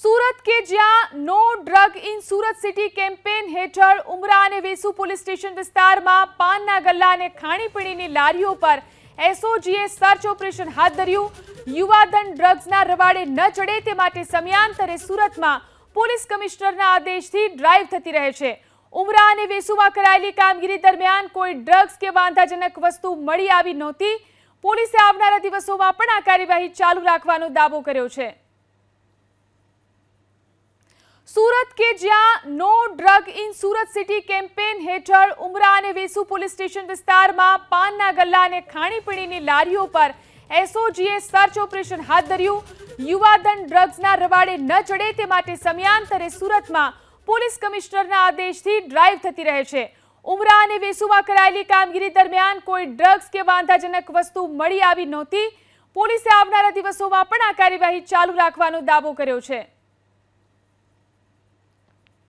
સુરત કે જ્યાં no drug in Surat city campaign હેઠળ ઉમરા અને વેસુ પોલીસ સ્ટેશન વિસ્તારમાં પાનના ગલ્લા અને ખાણીપીણીની લારીઓ પર એસઓજીએ સર્ચ ઓપરેશન હાથ ધર્યું યુવાધન ડ્રગ્સના રવાડે ન ચડે તે માટે સમયાંતરે સુરતમાં પોલીસ કમિશનરના આદેશથી ડ્રાઈવ થતી રહે છે ઉમરા અને વેસુમાં કરાયેલી કામગીરી દરમિયાન કોઈ ડ્રગ્સ કે વાંધાજનક વસ્તુ મળી આવી નહોતી પોલીસે આવનારા દિવસોમાં પણ આ કાર્યવાહી ચાલુ રાખવાનો દાવો કર્યો છે સુરત કે જ્યાં no drug in Surat city campaign હેઠળ ઉમરા અને વેસુ પોલીસ સ્ટેશન વિસ્તારમાં પાનના ગલ્લા અને ખાણીપીણીની લારીઓ પર એસઓજીએ સર્ચ ઓપરેશન હાથ ધર્યું યુવાધન ડ્રગ્સના રવાડે ન ચડે તે માટે સમયાંતરે સુરતમાં પોલીસ કમિશનરના આદેશથી ડ્રાઈવ થતી રહે છે ઉમરા અને વેસુમાં કરાયેલી કામગીરી દરમિયાન કોઈ ડ્રગ્સ કે વાંધાજનક વસ્તુ મળી આવી નહોતી પોલીસે આવનારા દિવસોમાં પણ આ કાર્યવાહી ચાલુ રાખવાનો દાવો કર્યો છે